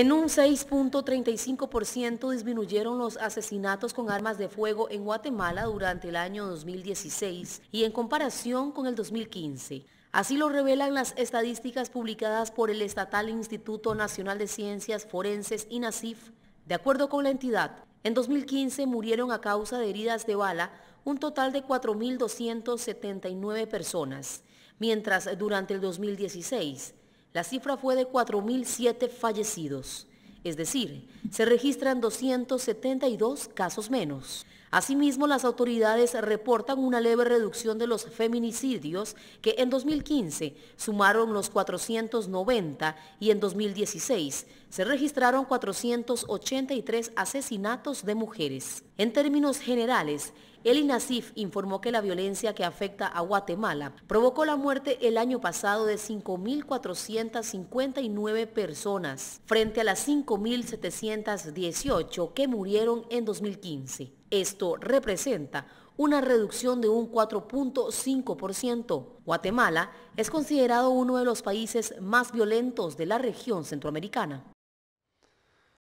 En un 6.35% disminuyeron los asesinatos con armas de fuego en Guatemala durante el año 2016 y en comparación con el 2015. Así lo revelan las estadísticas publicadas por el Estatal Instituto Nacional de Ciencias Forenses y NACIF. De acuerdo con la entidad, en 2015 murieron a causa de heridas de bala un total de 4.279 personas, mientras durante el 2016 la cifra fue de 4.007 fallecidos, es decir, se registran 272 casos menos. Asimismo, las autoridades reportan una leve reducción de los feminicidios que en 2015 sumaron los 490 y en 2016 se registraron 483 asesinatos de mujeres. En términos generales, el INACIF informó que la violencia que afecta a Guatemala provocó la muerte el año pasado de 5.459 personas, frente a las 5.718 que murieron en 2015. Esto representa una reducción de un 4.5%. Guatemala es considerado uno de los países más violentos de la región centroamericana.